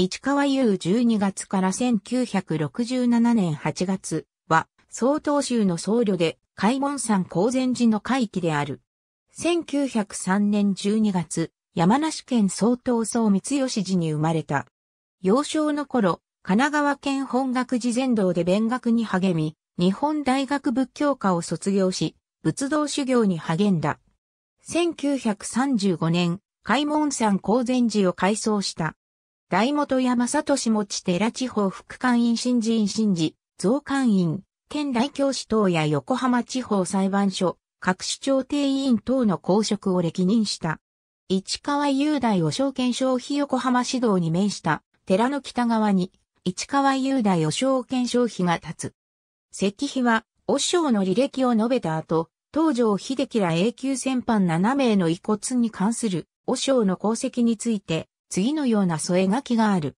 市川優12月から1967年8月は、曹洞宗の僧侶で、開門山高禅寺の会期である。1903年12月、山梨県曹洞宗三吉寺に生まれた。幼少の頃、神奈川県本学寺禅道で勉学に励み、日本大学仏教科を卒業し、仏道修行に励んだ。1935年、開門山高禅寺を改装した。大本山聡持ち寺地方副官員新人新事、増官員、県大教師等や横浜地方裁判所、各市長定委員等の公職を歴任した。市川雄大を証券消費横浜市道に面した寺の北側に市川雄大を証券消費が立つ。石碑は、和尚の履歴を述べた後、東条秀樹ら永久戦犯7名の遺骨に関する和尚の功績について次のような添え書きがある。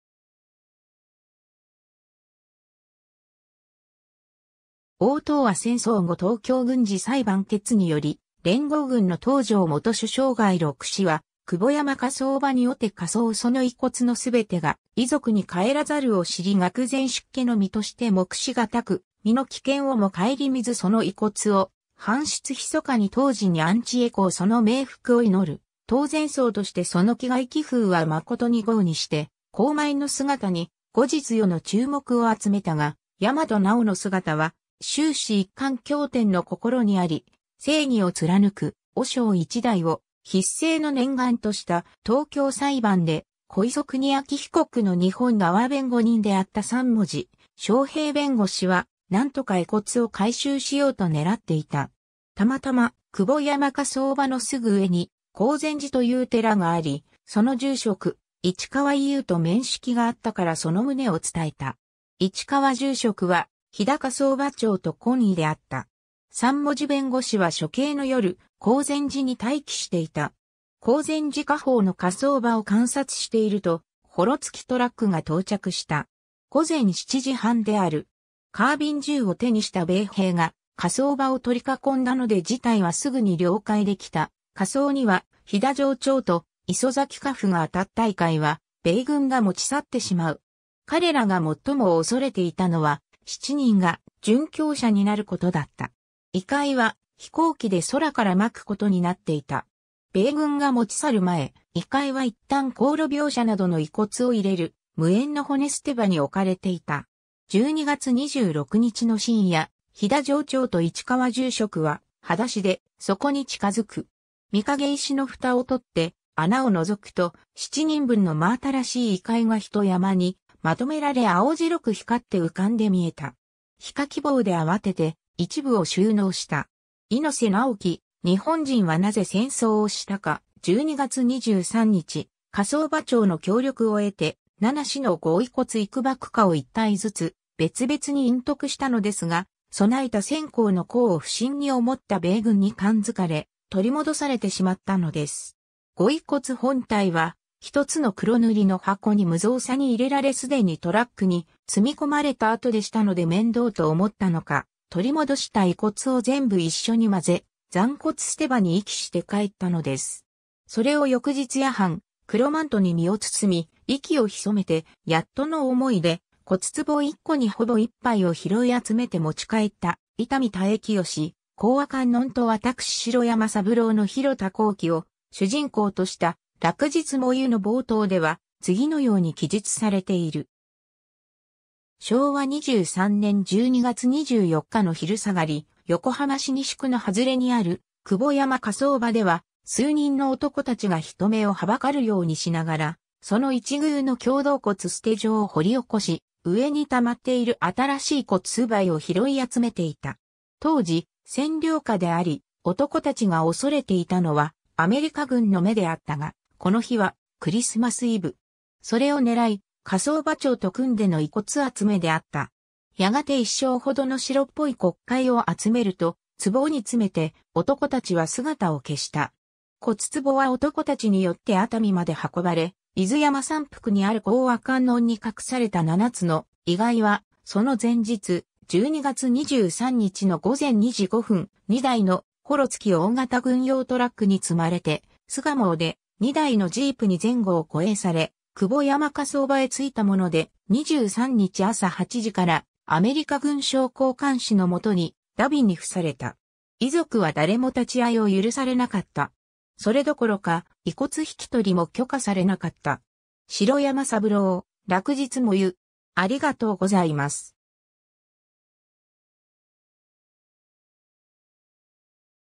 応答は戦争後東京軍事裁判決により、連合軍の東条元首相外六氏は、久保山火葬場におて火葬その遺骨のすべてが遺族に帰らざるを知り愕然出家の身として目視がたく、身の危険をも顧みずその遺骨を、搬出密かに当時にアンチエコーその冥福を祈る。当然うとしてその気概気風は誠に豪にして、高米の姿に後日世の注目を集めたが、大和直の姿は終始一貫経典の心にあり、正義を貫く、和尚一代を必正の念願とした東京裁判で、小磯国明被告の日本側弁護人であった三文字、昌平弁護士は、なんとか遺骨を回収しようと狙っていた。たまたま、久保山か相場のすぐ上に、高禅寺という寺があり、その住職、市川優と面識があったからその旨を伝えた。市川住職は、日高相場長と懇意であった。三文字弁護士は処刑の夜、高禅寺に待機していた。高禅寺下方の火葬場を観察していると、ほろ付きトラックが到着した。午前7時半である。カービン銃を手にした米兵が火葬場を取り囲んだので事態はすぐに了解できた。仮想には、飛騨城長と磯崎家父が当たった大会は、米軍が持ち去ってしまう。彼らが最も恐れていたのは、7人が殉教者になることだった。異界は飛行機で空から巻くことになっていた。米軍が持ち去る前、異界は一旦航路描写などの遺骨を入れる無縁の骨捨て場に置かれていた。12月26日の深夜、飛騨上長と市川住職は、裸足でそこに近づく。三影石の蓋を取って、穴を覗くと、七人分の真新しい異界が一山に、まとめられ青白く光って浮かんで見えた。非火希望で慌てて、一部を収納した。猪瀬直樹、日本人はなぜ戦争をしたか、12月23日、仮想場長の協力を得て、七市の合意骨幾幕化を一体ずつ、別々に隠匿したのですが、備えた線香の功を不審に思った米軍に感づかれ、取り戻されてしまったのです。ご遺骨本体は、一つの黒塗りの箱に無造作に入れられすでにトラックに積み込まれた後でしたので面倒と思ったのか、取り戻した遺骨を全部一緒に混ぜ、残骨捨て場に遺棄して帰ったのです。それを翌日夜半、黒マントに身を包み、息を潜めて、やっとの思いで、骨壺一個にほぼ一杯を拾い集めて持ち帰った、伊丹田駅吉、講和観音と私城山三郎の広田幸喜を主人公とした落日もゆの冒頭では次のように記述されている。昭和23年12月24日の昼下がり、横浜市西区の外れにある久保山火葬場では数人の男たちが人目をはばかるようにしながら、その一宮の共同骨捨て場を掘り起こし、上に溜まっている新しい骨灰を拾い集めていた。当時、占領下であり、男たちが恐れていたのはアメリカ軍の目であったが、この日はクリスマスイブ。それを狙い、仮想場長と組んでの遺骨集めであった。やがて一生ほどの白っぽい国会を集めると、壺に詰めて男たちは姿を消した。骨壺は男たちによって熱海まで運ばれ、伊豆山山腹にある高和観音に隠された七つの、意外は、その前日、12月23日の午前2時5分、2台のホロ付き大型軍用トラックに積まれて、巣鴨で2台のジープに前後を護衛され、久保山火葬場へ着いたもので、23日朝8時からアメリカ軍将交監視のもとにダビンに付された。遺族は誰も立ち会いを許されなかった。それどころか、遺骨引き取りも許可されなかった。白山三郎、落日も言う。ありがとうございます。